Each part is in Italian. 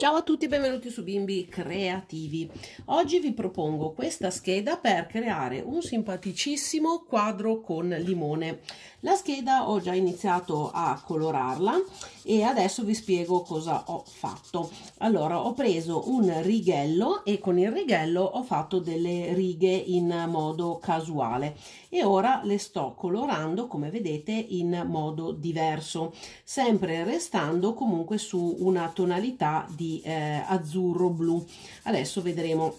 Ciao a tutti e benvenuti su Bimbi Creativi. Oggi vi propongo questa scheda per creare un simpaticissimo quadro con limone. La scheda ho già iniziato a colorarla e adesso vi spiego cosa ho fatto. Allora ho preso un righello e con il righello ho fatto delle righe in modo casuale e ora le sto colorando come vedete in modo diverso, sempre restando comunque su una tonalità di eh, azzurro blu adesso vedremo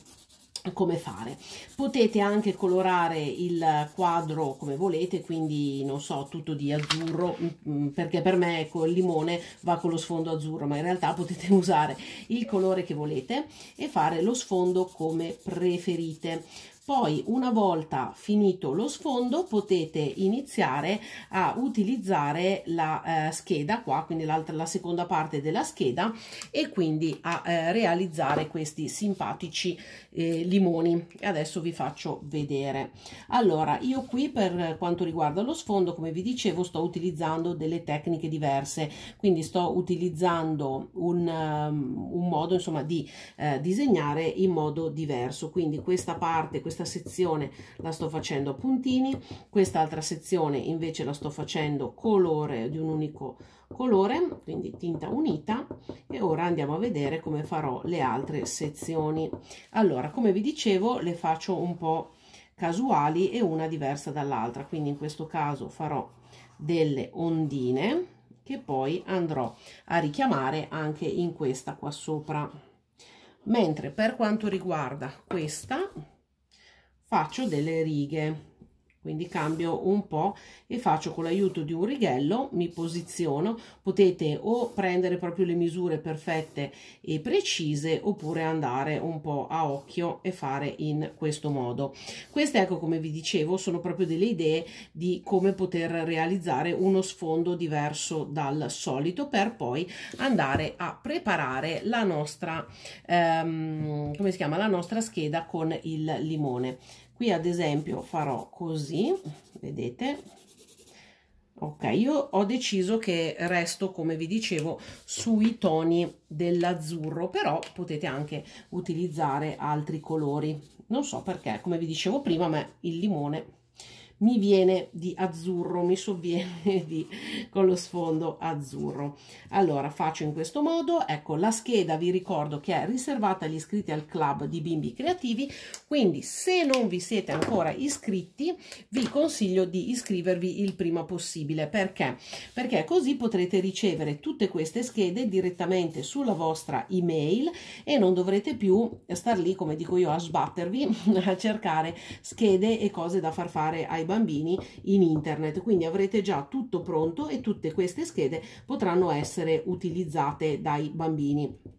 come fare potete anche colorare il quadro come volete quindi non so tutto di azzurro mm, mm, perché per me ecco il limone va con lo sfondo azzurro ma in realtà potete usare il colore che volete e fare lo sfondo come preferite poi una volta finito lo sfondo potete iniziare a utilizzare la eh, scheda qua, quindi l'altra la seconda parte della scheda e quindi a eh, realizzare questi simpatici eh, limoni. Adesso vi faccio vedere. Allora, io qui per quanto riguarda lo sfondo, come vi dicevo, sto utilizzando delle tecniche diverse, quindi sto utilizzando un, um, un modo insomma di eh, disegnare in modo diverso, quindi questa parte, questa questa sezione la sto facendo a puntini quest'altra sezione invece la sto facendo colore di un unico colore quindi tinta unita e ora andiamo a vedere come farò le altre sezioni allora come vi dicevo le faccio un po casuali e una diversa dall'altra quindi in questo caso farò delle ondine che poi andrò a richiamare anche in questa qua sopra mentre per quanto riguarda questa faccio delle righe quindi cambio un po' e faccio con l'aiuto di un righello, mi posiziono, potete o prendere proprio le misure perfette e precise oppure andare un po' a occhio e fare in questo modo. Queste ecco come vi dicevo sono proprio delle idee di come poter realizzare uno sfondo diverso dal solito per poi andare a preparare la nostra, ehm, come si chiama, la nostra scheda con il limone qui ad esempio farò così vedete ok io ho deciso che resto come vi dicevo sui toni dell'azzurro però potete anche utilizzare altri colori non so perché come vi dicevo prima ma il limone mi viene di azzurro, mi sovviene di, con lo sfondo azzurro. Allora faccio in questo modo, ecco la scheda vi ricordo che è riservata agli iscritti al club di bimbi creativi, quindi se non vi siete ancora iscritti vi consiglio di iscrivervi il prima possibile, perché? Perché così potrete ricevere tutte queste schede direttamente sulla vostra email e non dovrete più star lì, come dico io, a sbattervi a cercare schede e cose da far fare ai bambini in internet. Quindi avrete già tutto pronto e tutte queste schede potranno essere utilizzate dai bambini.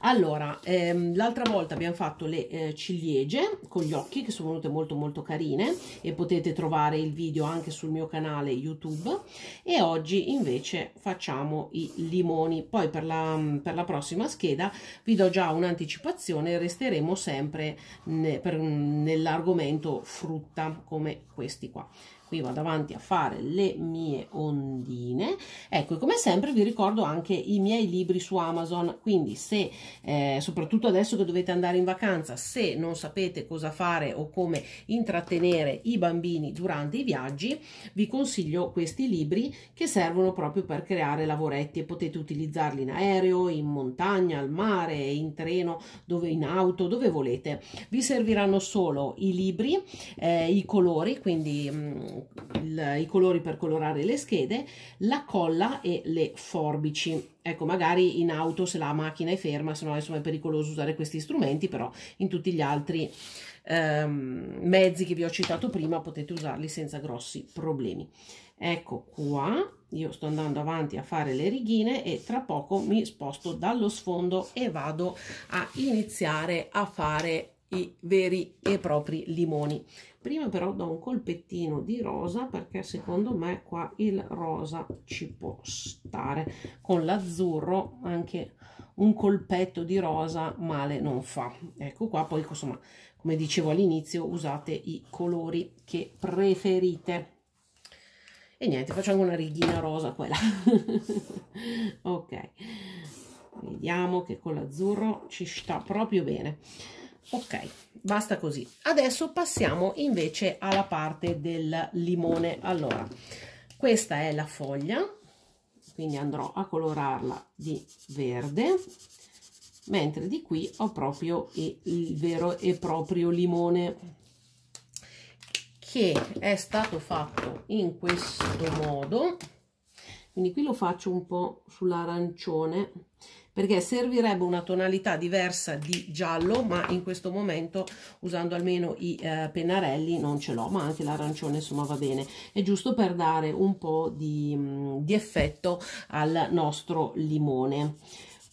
Allora, ehm, l'altra volta abbiamo fatto le eh, ciliegie con gli occhi che sono venute molto molto carine e potete trovare il video anche sul mio canale YouTube e oggi invece facciamo i limoni. Poi per la, mm, per la prossima scheda vi do già un'anticipazione, resteremo sempre ne, mm, nell'argomento frutta come questi qua qui vado avanti a fare le mie ondine ecco come sempre vi ricordo anche i miei libri su Amazon quindi se eh, soprattutto adesso che dovete andare in vacanza se non sapete cosa fare o come intrattenere i bambini durante i viaggi vi consiglio questi libri che servono proprio per creare lavoretti e potete utilizzarli in aereo in montagna al mare in treno dove in auto dove volete vi serviranno solo i libri eh, i colori quindi mh, mm, il, i colori per colorare le schede, la colla e le forbici. Ecco, magari in auto se la macchina è ferma, se no insomma, è pericoloso usare questi strumenti, però in tutti gli altri ehm, mezzi che vi ho citato prima potete usarli senza grossi problemi. Ecco qua, io sto andando avanti a fare le righine e tra poco mi sposto dallo sfondo e vado a iniziare a fare i veri e propri limoni. Prima però do un colpettino di rosa perché secondo me qua il rosa ci può stare. Con l'azzurro anche un colpetto di rosa male non fa. Ecco qua poi insomma come dicevo all'inizio usate i colori che preferite. E niente facciamo una righina rosa quella. ok vediamo che con l'azzurro ci sta proprio bene ok basta così adesso passiamo invece alla parte del limone allora questa è la foglia quindi andrò a colorarla di verde mentre di qui ho proprio il vero e proprio limone che è stato fatto in questo modo quindi qui lo faccio un po' sull'arancione perché servirebbe una tonalità diversa di giallo ma in questo momento usando almeno i eh, pennarelli non ce l'ho ma anche l'arancione insomma va bene è giusto per dare un po' di, mm, di effetto al nostro limone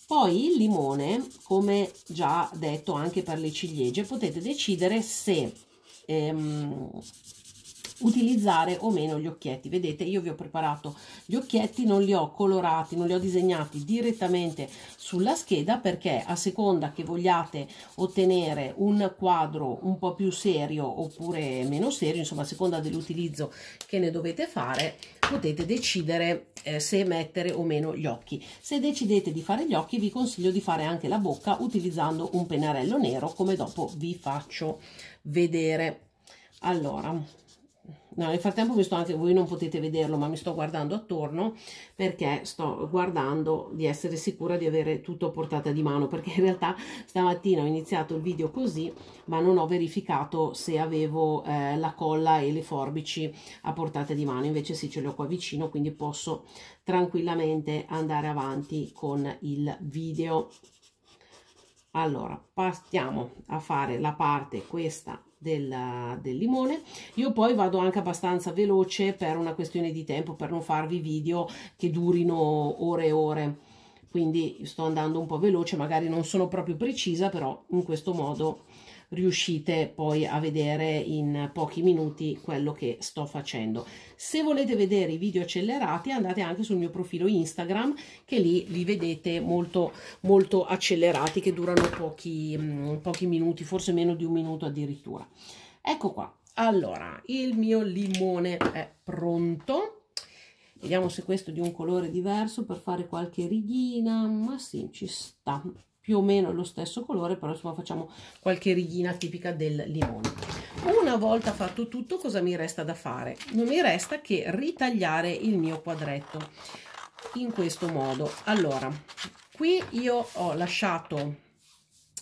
poi il limone, come già detto anche per le ciliegie, potete decidere se ehm, utilizzare o meno gli occhietti vedete io vi ho preparato gli occhietti non li ho colorati non li ho disegnati direttamente sulla scheda perché a seconda che vogliate ottenere un quadro un po più serio oppure meno serio insomma a seconda dell'utilizzo che ne dovete fare potete decidere eh, se mettere o meno gli occhi se decidete di fare gli occhi vi consiglio di fare anche la bocca utilizzando un pennarello nero come dopo vi faccio vedere allora No, nel frattempo mi sto anche, voi non potete vederlo, ma mi sto guardando attorno perché sto guardando di essere sicura di avere tutto a portata di mano, perché in realtà stamattina ho iniziato il video così, ma non ho verificato se avevo eh, la colla e le forbici a portata di mano, invece sì, ce le ho qua vicino, quindi posso tranquillamente andare avanti con il video. Allora, partiamo a fare la parte questa del, del, limone io poi vado anche abbastanza veloce per una questione di tempo per non farvi video che durino ore e ore quindi sto andando un po' veloce magari non sono proprio precisa però in questo modo riuscite poi a vedere in pochi minuti quello che sto facendo. Se volete vedere i video accelerati andate anche sul mio profilo Instagram che lì li vedete molto molto accelerati che durano pochi, mm, pochi minuti, forse meno di un minuto addirittura. Ecco qua, allora il mio limone è pronto vediamo se questo è di un colore diverso per fare qualche righina ma sì ci sta più o meno lo stesso colore, però insomma facciamo qualche righina tipica del limone. Una volta fatto tutto, cosa mi resta da fare? Non mi resta che ritagliare il mio quadretto in questo modo. Allora, qui io ho lasciato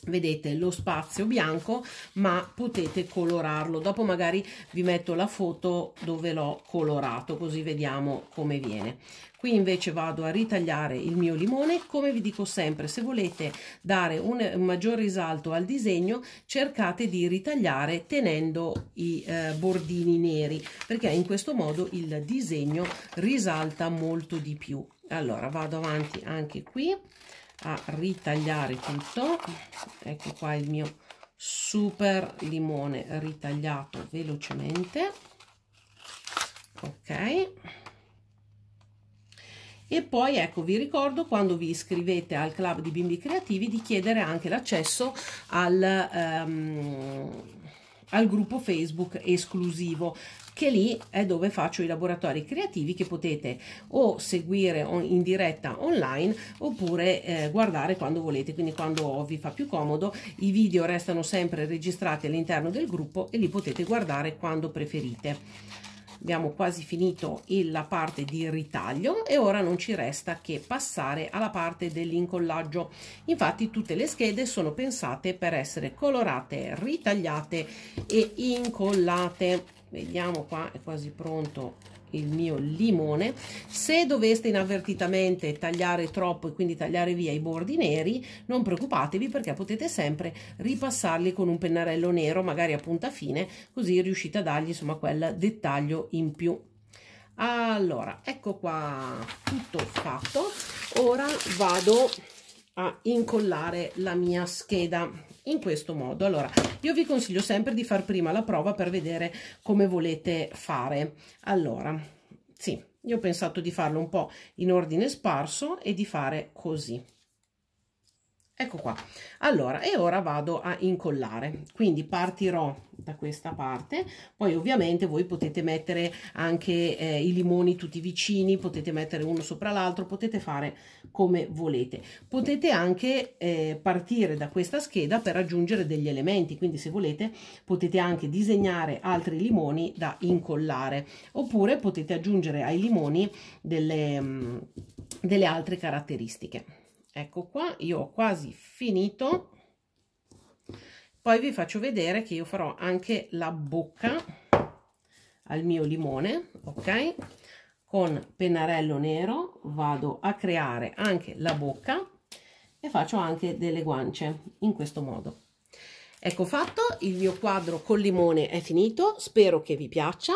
vedete lo spazio bianco ma potete colorarlo dopo magari vi metto la foto dove l'ho colorato così vediamo come viene qui invece vado a ritagliare il mio limone come vi dico sempre se volete dare un, maggior risalto al disegno cercate di ritagliare tenendo i eh, bordini neri perché in questo modo il disegno risalta molto di più allora vado avanti anche qui a ritagliare tutto ecco qua il mio super limone ritagliato velocemente ok e poi ecco vi ricordo quando vi iscrivete al club di bimbi creativi di chiedere anche l'accesso al um, al gruppo Facebook esclusivo che lì è dove faccio i laboratori creativi che potete o seguire in diretta online oppure eh, guardare quando volete, quindi quando vi fa più comodo. I video restano sempre registrati all'interno del gruppo e li potete guardare quando preferite abbiamo quasi finito la parte di ritaglio e ora non ci resta che passare alla parte dell'incollaggio infatti tutte le schede sono pensate per essere colorate ritagliate e incollate vediamo qua è quasi pronto il mio limone se doveste inavvertitamente tagliare troppo e quindi tagliare via i bordi neri non preoccupatevi perché potete sempre ripassarli con un pennarello nero magari a punta fine così riuscite a dargli insomma quel dettaglio in più allora ecco qua tutto fatto ora vado a incollare la mia scheda in questo modo allora io vi consiglio sempre di far prima la prova per vedere come volete fare allora sì io ho pensato di farlo un po in ordine sparso e di fare così ecco qua allora e ora vado a incollare quindi partirò da questa parte poi ovviamente voi potete mettere anche eh, i limoni tutti vicini potete mettere uno sopra l'altro potete fare come volete potete anche eh, partire da questa scheda per aggiungere degli elementi quindi se volete potete anche disegnare altri limoni da incollare oppure potete aggiungere ai limoni delle, mm, delle altre caratteristiche ecco qua io ho quasi finito poi vi faccio vedere che io farò anche la bocca al mio limone ok con pennarello nero vado a creare anche la bocca e faccio anche delle guance in questo modo Ecco fatto, il mio quadro col limone è finito, spero che vi piaccia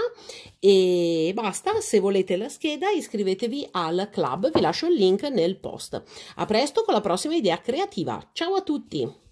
e basta, se volete la scheda iscrivetevi al club, vi lascio il link nel post. A presto con la prossima idea creativa, ciao a tutti!